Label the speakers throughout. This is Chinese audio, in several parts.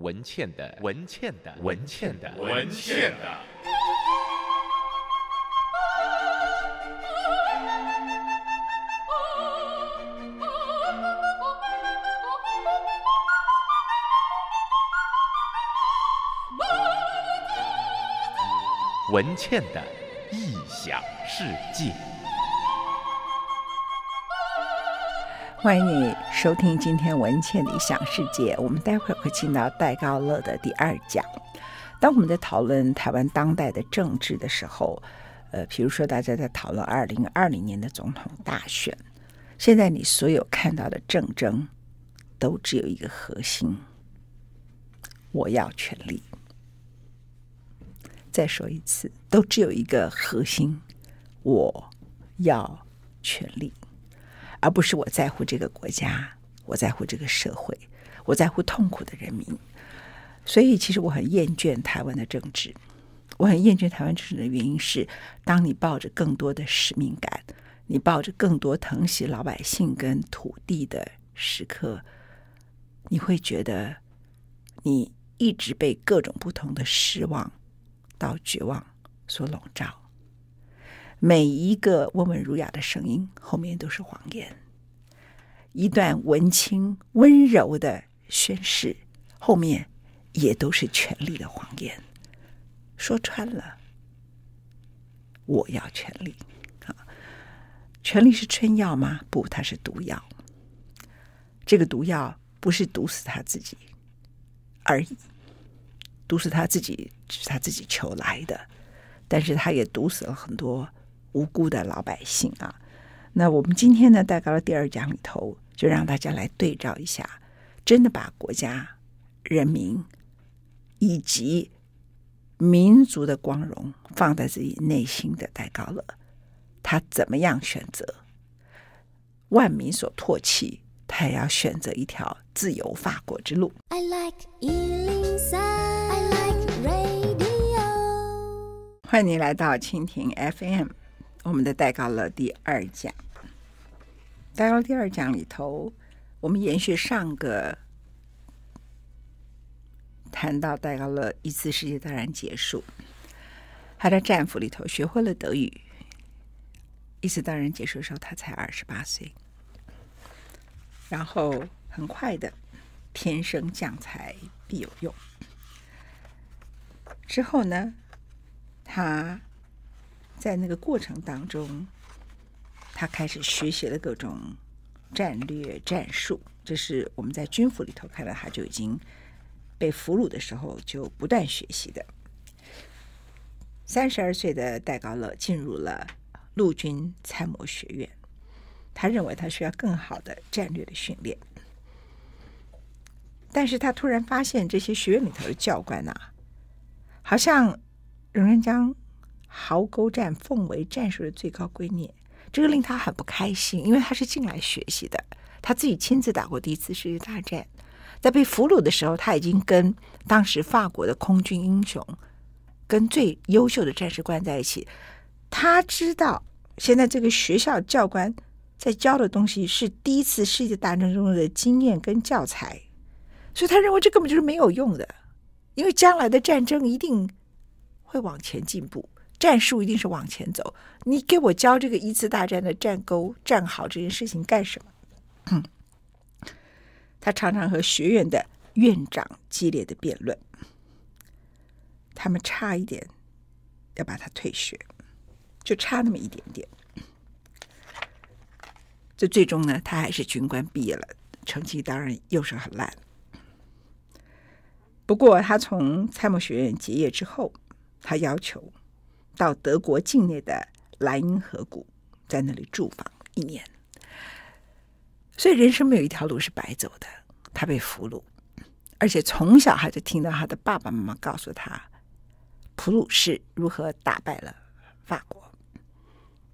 Speaker 1: 文倩的文倩的文倩的文倩的文倩的异想世界。欢迎你收听今天文倩理想世界。我们待会儿会进到戴高乐的第二讲。当我们在讨论台湾当代的政治的时候，呃，比如说大家在讨论二零二零年的总统大选，现在你所有看到的政争都只有一个核心：我要权力。再说一次，都只有一个核心：我要权力。而不是我在乎这个国家，我在乎这个社会，我在乎痛苦的人民。所以，其实我很厌倦台湾的政治。我很厌倦台湾政治的原因是，当你抱着更多的使命感，你抱着更多疼惜老百姓跟土地的时刻，你会觉得你一直被各种不同的失望到绝望所笼罩。每一个温文儒雅的声音后面都是谎言，一段文青温柔的宣誓后面也都是权力的谎言。说穿了，我要权力。权力是春药吗？不，它是毒药。这个毒药不是毒死他自己而已，毒死他自己是他自己求来的，但是他也毒死了很多。无辜的老百姓啊！那我们今天呢，戴高乐第二讲里头，就让大家来对照一下，真的把国家、人民以及民族的光荣放在自己内心的戴高乐，他怎么样选择？万民所唾弃，他也要选择一条自由法国之路。I like m u s i I like radio。欢迎来到蜻蜓 FM。我们的戴高乐第二讲，戴高乐第二讲里头，我们延续上个谈到戴高乐一次世界大战结束，他在战俘里头学会了德语。一次大战结束的时候，他才二十八岁，然后很快的，天生将才必有用。之后呢，他。在那个过程当中，他开始学习了各种战略战术。这是我们在军服里头看到，他就已经被俘虏的时候就不断学习的。三十二岁的戴高乐进入了陆军参谋学院，他认为他需要更好的战略的训练，但是他突然发现这些学院里头的教官啊，好像仍然将。壕沟战、奉为战术的最高观念，这个令他很不开心，因为他是进来学习的，他自己亲自打过第一次世界大战，在被俘虏的时候，他已经跟当时法国的空军英雄、跟最优秀的战士关在一起。他知道现在这个学校教官在教的东西是第一次世界大战中的经验跟教材，所以他认为这根本就是没有用的，因为将来的战争一定会往前进步。战术一定是往前走，你给我教这个一次大战的战沟战壕这件事情干什么？他常常和学院的院长激烈的辩论，他们差一点要把他退学，就差那么一点点。这最终呢，他还是军官毕业了，成绩当然又是很烂。不过他从参谋学院结业之后，他要求。到德国境内的莱茵河谷，在那里驻防一年。所以人生没有一条路是白走的。他被俘虏，而且从小他就听到他的爸爸妈妈告诉他，普鲁士如何打败了法国。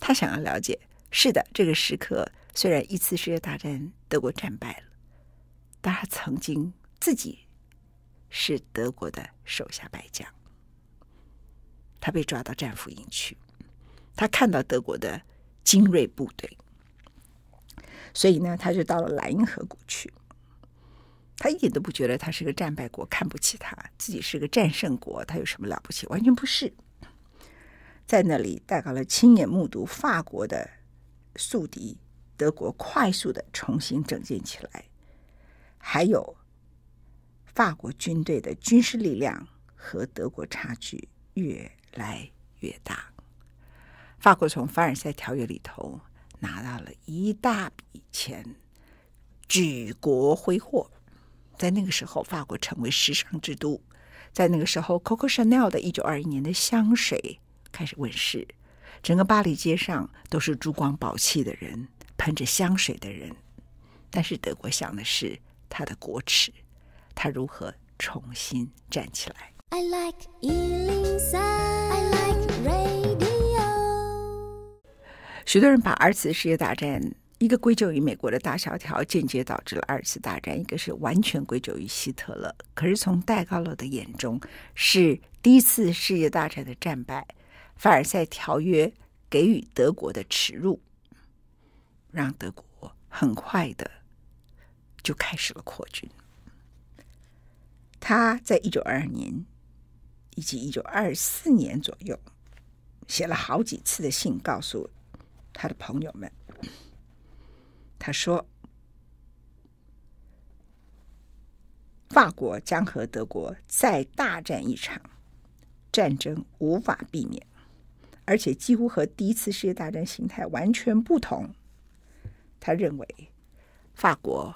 Speaker 1: 他想要了解，是的，这个时刻虽然一次世界大战德国战败了，但他曾经自己是德国的手下败将。他被抓到战俘营去，他看到德国的精锐部队，所以呢，他就到了莱茵河谷去。他一点都不觉得他是个战败国，看不起他，自己是个战胜国，他有什么了不起？完全不是。在那里，戴高乐亲眼目睹法国的宿敌德国快速的重新整建起来，还有法国军队的军事力量和德国差距。越来越大，法国从凡尔赛条约里头拿到了一大笔钱，举国挥霍。在那个时候，法国成为时尚之都。在那个时候，Coco Chanel 的一九二一年的香水开始问世，整个巴黎街上都是珠光宝气的人，喷着香水的人。但是德国想的是他的国耻，他如何重新站起来。I like 103，I like radio。许多人把二次世界大战，一个归咎于美国的大萧条间接导致了二次大战，一个是完全归咎于希特勒。可是从戴高乐的眼中，是第一次世界大战的战败，凡尔赛条约给予德国的耻辱，让德国很快的就开始了扩军。他在一九二二年。以及一九二四年左右，写了好几次的信，告诉他的朋友们，他说：“法国将和德国再大战一场，战争无法避免，而且几乎和第一次世界大战形态完全不同。”他认为法国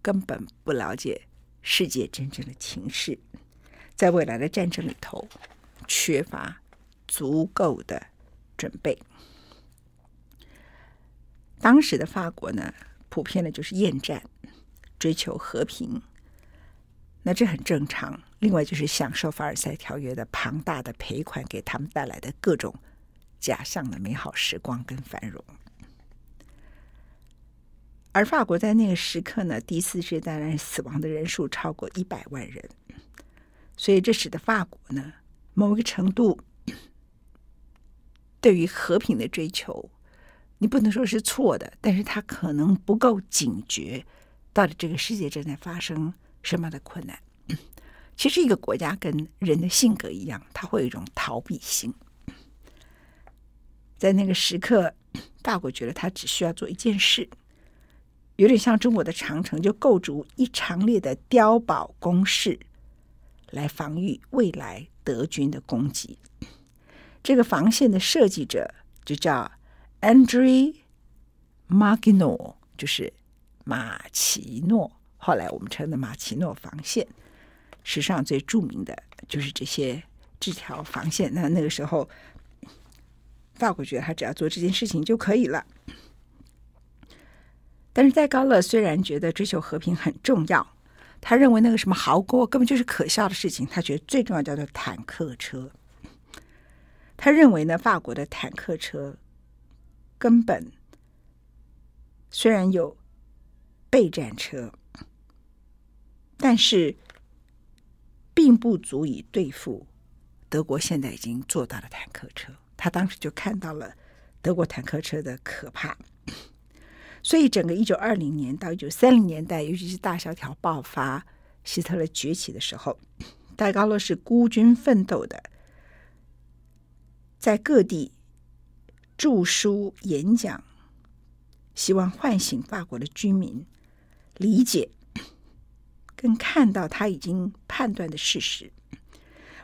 Speaker 1: 根本不了解世界真正的情势。在未来的战争里头，缺乏足够的准备。当时的法国呢，普遍的就是厌战，追求和平。那这很正常。另外就是享受凡尔赛条约的庞大的赔款给他们带来的各种假象的美好时光跟繁荣。而法国在那个时刻呢，第四次世界大战死亡的人数超过一百万人。所以，这使得法国呢，某个程度对于和平的追求，你不能说是错的，但是它可能不够警觉，到底这个世界正在发生什么样的困难。其实，一个国家跟人的性格一样，他会有一种逃避性。在那个时刻，大国觉得他只需要做一件事，有点像中国的长城，就构筑一长列的碉堡工事。来防御未来德军的攻击。这个防线的设计者就叫 André m a g i n o 就是马奇诺。后来我们称的马奇诺防线，史上最著名的就是这些这条防线。那那个时候，法国觉得他只要做这件事情就可以了。但是戴高乐虽然觉得追求和平很重要。他认为那个什么壕沟根本就是可笑的事情，他觉得最重要叫做坦克车。他认为呢，法国的坦克车根本虽然有备战车，但是并不足以对付德国现在已经做到的坦克车。他当时就看到了德国坦克车的可怕。所以，整个一九二零年到一九三零年代，尤其是大萧条爆发、希特勒崛起的时候，戴高乐是孤军奋斗的，在各地著书演讲，希望唤醒法国的居民理解，跟看到他已经判断的事实。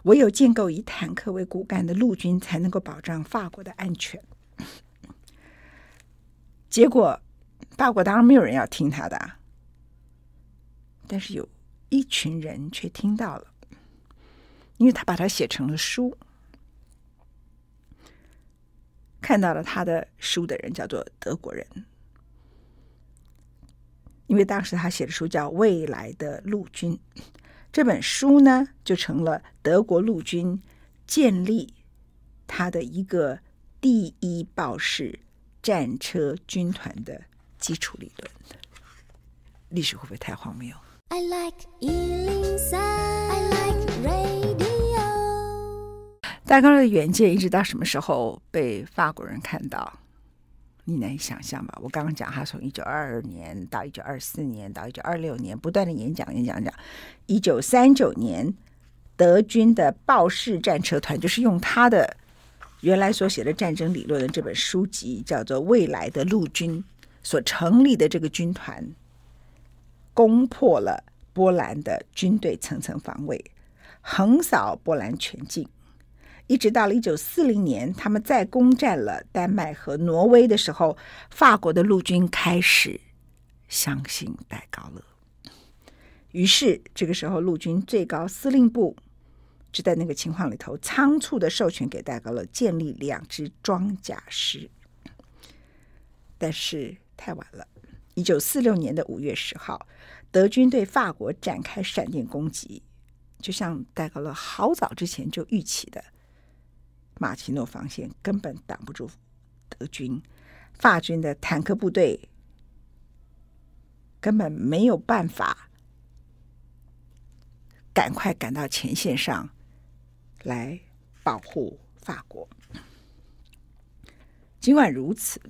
Speaker 1: 唯有建构以坦克为骨干的陆军，才能够保障法国的安全。结果。大国当然没有人要听他的，但是有一群人却听到了，因为他把它写成了书。看到了他的书的人叫做德国人，因为当时他写的书叫《未来的陆军》这本书呢，就成了德国陆军建立他的一个第一豹式战车军团的。基础理论，历史会不会太荒谬？i like 大纲的原件一直到什么时候被法国人看到？你难以想象吧？我刚刚讲，他从一九二二年到一九二四年，到一九二六年，不断的演讲，演讲讲。一九三九年，德军的豹式战车团就是用他的原来所写的战争理论的这本书籍，叫做《未来的陆军》。所成立的这个军团攻破了波兰的军队层层防卫，横扫波兰全境。一直到了一九四零年，他们再攻占了丹麦和挪威的时候，法国的陆军开始相信戴高乐。于是，这个时候陆军最高司令部就在那个情况里头仓促的授权给戴高乐建立两支装甲师，但是。太晚了！一九四六年的五月十号，德军对法国展开闪电攻击，就像戴高乐好早之前就预期的马奇诺防线根本挡不住德军，法军的坦克部队根本没有办法赶快赶到前线上来保护法国。尽管如此。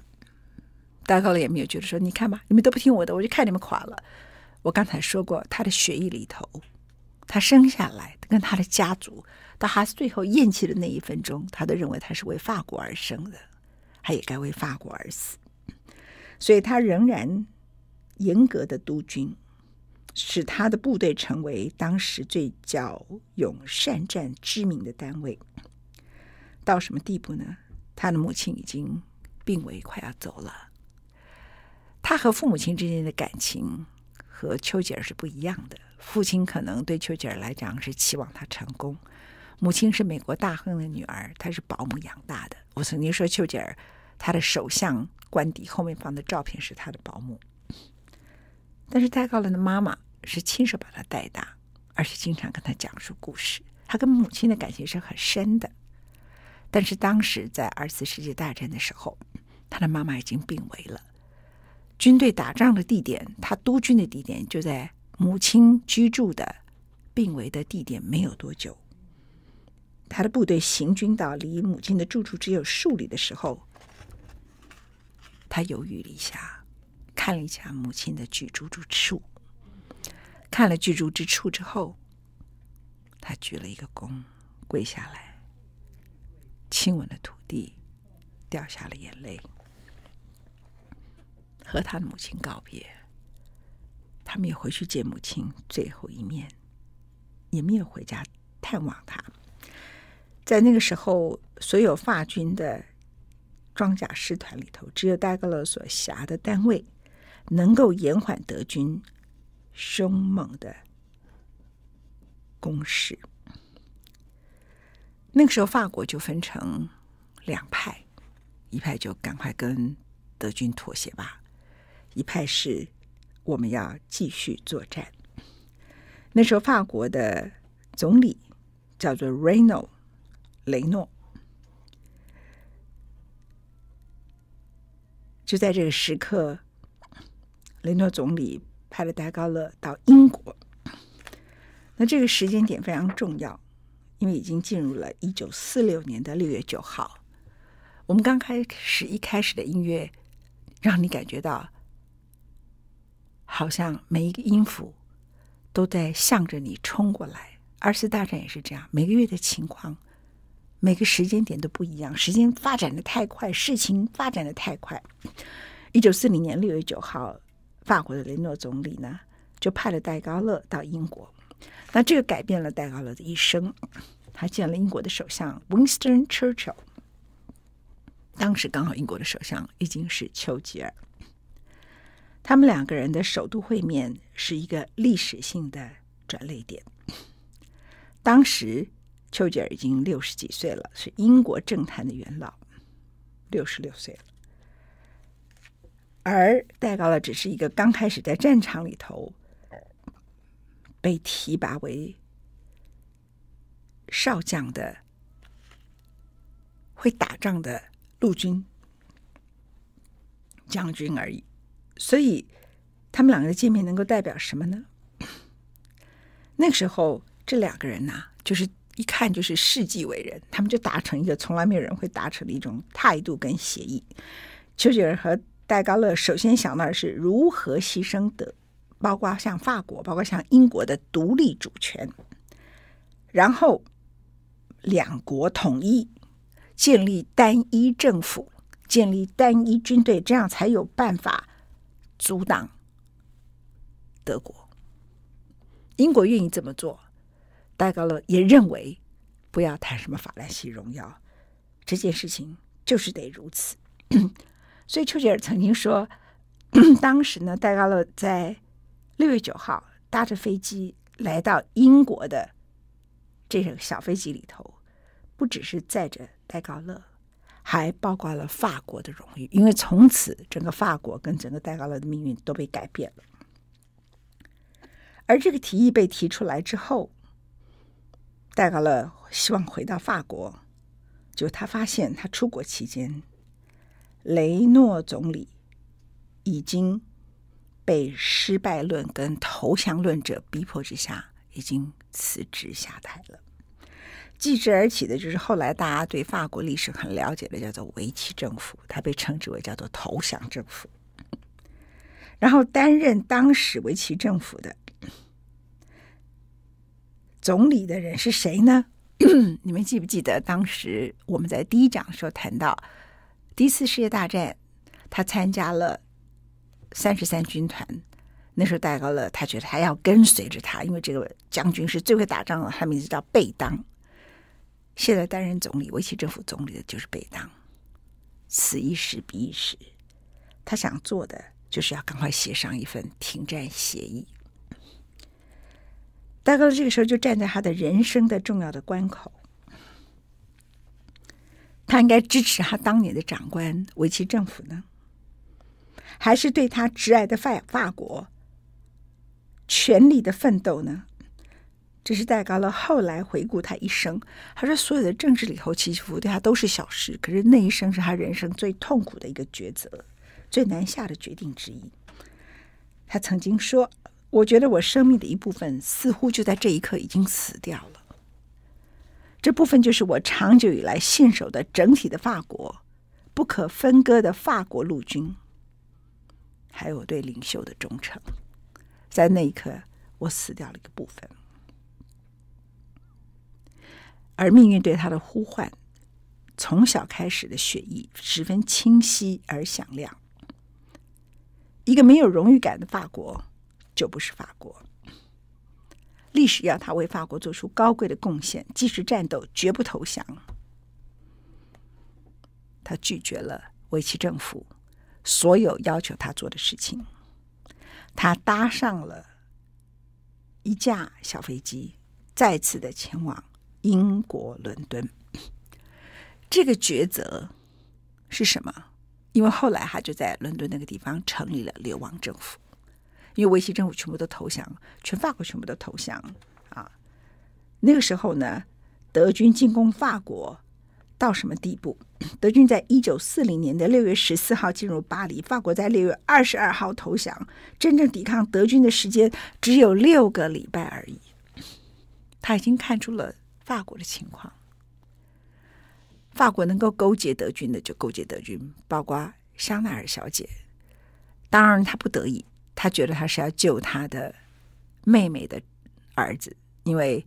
Speaker 1: 戴高乐也没有觉得说，你看吧，你们都不听我的，我就看你们垮了。我刚才说过，他的血液里头，他生下来跟他的家族，到他最后咽气的那一分钟，他都认为他是为法国而生的，他也该为法国而死。所以，他仍然严格的督军，使他的部队成为当时最骁勇善战知名的单位。到什么地步呢？他的母亲已经病危，快要走了。他和父母亲之间的感情和丘吉尔是不一样的。父亲可能对丘吉尔来讲是期望他成功，母亲是美国大亨的女儿，她是保姆养大的。我曾经说，丘吉尔他的首相官邸后面放的照片是他的保姆，但是戴高乐的妈妈是亲手把他带大，而且经常跟他讲述故事。他跟母亲的感情是很深的。但是当时在二次世界大战的时候，他的妈妈已经病危了。军队打仗的地点，他督军的地点就在母亲居住的、病危的地点。没有多久，他的部队行军到离母亲的住处只有数里的时候，他犹豫了一下，看了一下母亲的居住之处，看了居住之处之后，他鞠了一个躬，跪下来，亲吻了土地，掉下了眼泪。和他的母亲告别，他没有回去见母亲最后一面，也没有回家探望他。在那个时候，所有法军的装甲师团里头，只有戴高乐所辖的单位能够延缓德军凶猛的攻势。那个时候，法国就分成两派，一派就赶快跟德军妥协吧。一派是，我们要继续作战。那时候，法国的总理叫做雷诺，雷诺就在这个时刻，雷诺总理派了戴高乐到英国。那这个时间点非常重要，因为已经进入了一九四六年的六月九号。我们刚开始一开始的音乐，让你感觉到。好像每一个音符都在向着你冲过来。二次大战也是这样，每个月的情况，每个时间点都不一样。时间发展的太快，事情发展的太快。一九四零年六月九号，法国的雷诺总理呢，就派了戴高乐到英国。那这个改变了戴高乐的一生。他见了英国的首相 Winston Churchill。当时刚好英国的首相已经是丘吉尔。他们两个人的首度会面是一个历史性的转捩点。当时丘吉尔已经六十几岁了，是英国政坛的元老，六十六岁了，而戴高乐只是一个刚开始在战场里头被提拔为少将的会打仗的陆军将军而已。所以，他们两个人见面能够代表什么呢？那个时候，这两个人呐，就是一看就是世纪伟人，他们就达成一个从来没有人会达成的一种态度跟协议。丘吉尔和戴高乐首先想到的是如何牺牲的，包括像法国，包括像英国的独立主权，然后两国统一，建立单一政府，建立单一军队，这样才有办法。阻挡德国，英国愿意这么做？戴高乐也认为，不要谈什么法兰西荣耀，这件事情就是得如此。所以丘吉尔曾经说，当时呢，戴高乐在六月九号搭着飞机来到英国的这个小飞机里头，不只是载着戴高乐。还包括了法国的荣誉，因为从此整个法国跟整个戴高乐的命运都被改变了。而这个提议被提出来之后，戴高乐希望回到法国，就他发现他出国期间，雷诺总理已经被失败论跟投降论者逼迫之下，已经辞职下台了。继之而起的就是后来大家对法国历史很了解的，叫做维希政府，它被称之为叫做投降政府。然后担任当时维希政府的总理的人是谁呢？你们记不记得当时我们在第一讲时候谈到第一次世界大战，他参加了三十三军团，那时候戴高乐他觉得他要跟随着他，因为这个将军是最会打仗的，他名字叫贝当。现在担任总理、维齐政府总理的就是贝当。此一时，彼一时。他想做的，就是要赶快写上一份停战协议。大概这个时候就站在他的人生的重要的关口。他应该支持他当年的长官维齐政府呢，还是对他挚爱的法法国全力的奋斗呢？这是戴高乐后来回顾他一生，他说所有的政治里头，起伏伏对他都是小事。可是那一生是他人生最痛苦的一个抉择，最难下的决定之一。他曾经说：“我觉得我生命的一部分似乎就在这一刻已经死掉了。这部分就是我长久以来信守的整体的法国不可分割的法国陆军，还有我对领袖的忠诚。在那一刻，我死掉了一个部分。”而命运对他的呼唤，从小开始的血意十分清晰而响亮。一个没有荣誉感的法国就不是法国。历史要他为法国做出高贵的贡献，即使战斗，绝不投降。他拒绝了维希政府所有要求他做的事情。他搭上了一架小飞机，再次的前往。英国伦敦，这个抉择是什么？因为后来他就在伦敦那个地方成立了流亡政府。因为维希政府全部都投降，全法国全部都投降啊。那个时候呢，德军进攻法国到什么地步？德军在一九四零年的六月十四号进入巴黎，法国在六月二十二号投降。真正抵抗德军的时间只有六个礼拜而已。他已经看出了。法国的情况，法国能够勾结德军的就勾结德军，包括香奈儿小姐。当然，她不得已，她觉得她是要救她的妹妹的儿子，因为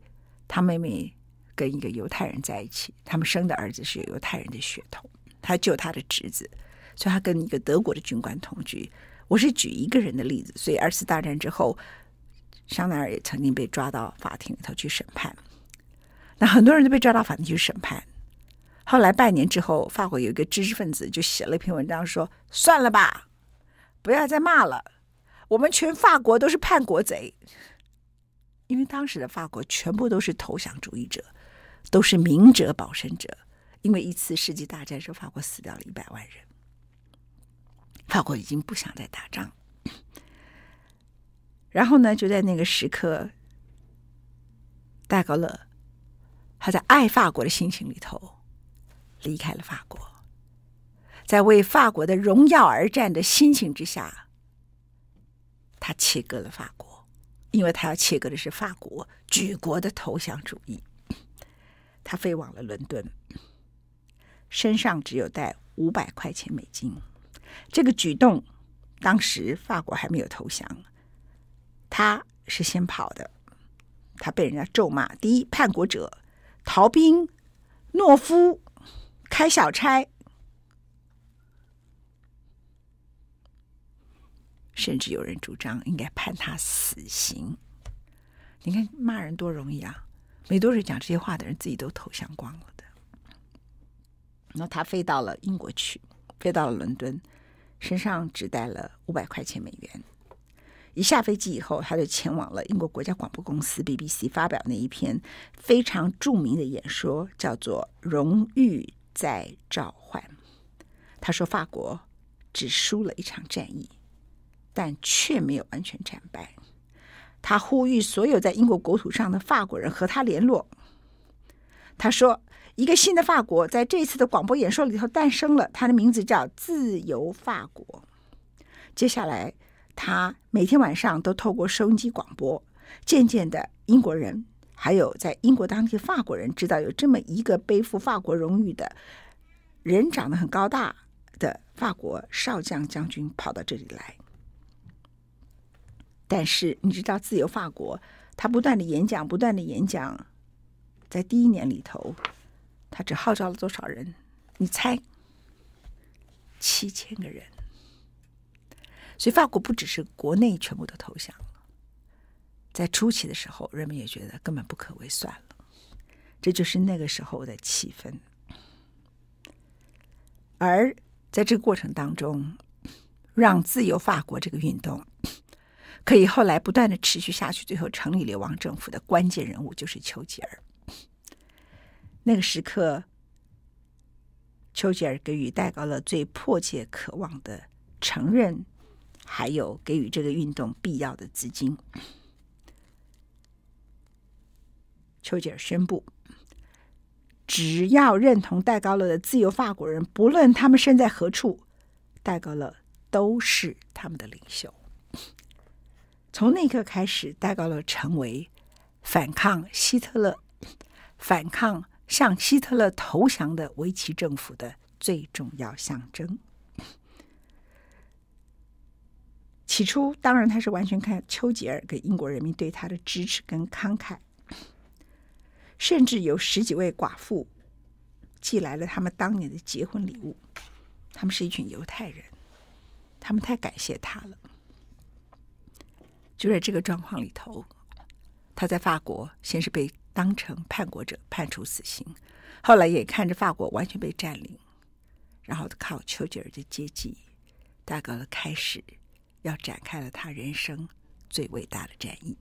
Speaker 1: 她妹妹跟一个犹太人在一起，他们生的儿子是有犹太人的血统。她救她的侄子，所以她跟一个德国的军官同居。我是举一个人的例子，所以二次大战之后，香奈儿也曾经被抓到法庭里头去审判。那很多人都被抓到法庭去审判。后来半年之后，法国有一个知识分子就写了一篇文章，说：“算了吧，不要再骂了，我们全法国都是叛国贼。”因为当时的法国全部都是投降主义者，都是明哲保身者。因为一次世纪大战，说法国死掉了一百万人，法国已经不想再打仗。然后呢，就在那个时刻，戴高乐。他在爱法国的心情里头离开了法国，在为法国的荣耀而战的心情之下，他切割了法国，因为他要切割的是法国举国的投降主义。他飞往了伦敦，身上只有带五百块钱美金。这个举动，当时法国还没有投降，他是先跑的，他被人家咒骂：第一，叛国者。逃兵、懦夫、开小差，甚至有人主张应该判他死刑。你看骂人多容易啊！没多少讲这些话的人自己都投降光了的。那他飞到了英国去，飞到了伦敦，身上只带了五百块钱美元。一下飞机以后，他就前往了英国国家广播公司 BBC，发表那一篇非常著名的演说，叫做《荣誉在召唤》。他说：“法国只输了一场战役，但却没有完全战败。”他呼吁所有在英国国土上的法国人和他联络。他说：“一个新的法国在这次的广播演说里头诞生了，它的名字叫‘自由法国’。”接下来。他每天晚上都透过收音机广播，渐渐的，英国人还有在英国当地的法国人知道有这么一个背负法国荣誉的人，长得很高大的法国少将将军跑到这里来。但是你知道，自由法国他不断的演讲，不断的演讲，在第一年里头，他只号召了多少人？你猜？七千个人。所以，法国不只是国内全部都投降了，在初期的时候，人们也觉得根本不可为算了，这就是那个时候的气氛。而在这个过程当中，让自由法国这个运动可以后来不断的持续下去，最后成立流亡政府的关键人物就是丘吉尔。那个时刻，丘吉尔给予戴高乐最迫切渴望的承认。还有给予这个运动必要的资金。丘吉尔宣布，只要认同戴高乐的自由法国人，不论他们身在何处，戴高乐都是他们的领袖。从那一刻开始，戴高乐成为反抗希特勒、反抗向希特勒投降的维希政府的最重要象征。起初，当然他是完全看丘吉尔跟英国人民对他的支持跟慷慨，甚至有十几位寡妇寄来了他们当年的结婚礼物。他们是一群犹太人，他们太感谢他了。就在这个状况里头，他在法国先是被当成叛国者判处死刑，后来也看着法国完全被占领，然后靠丘吉尔的接济，大概开始。要展开了他人生最伟大的战役。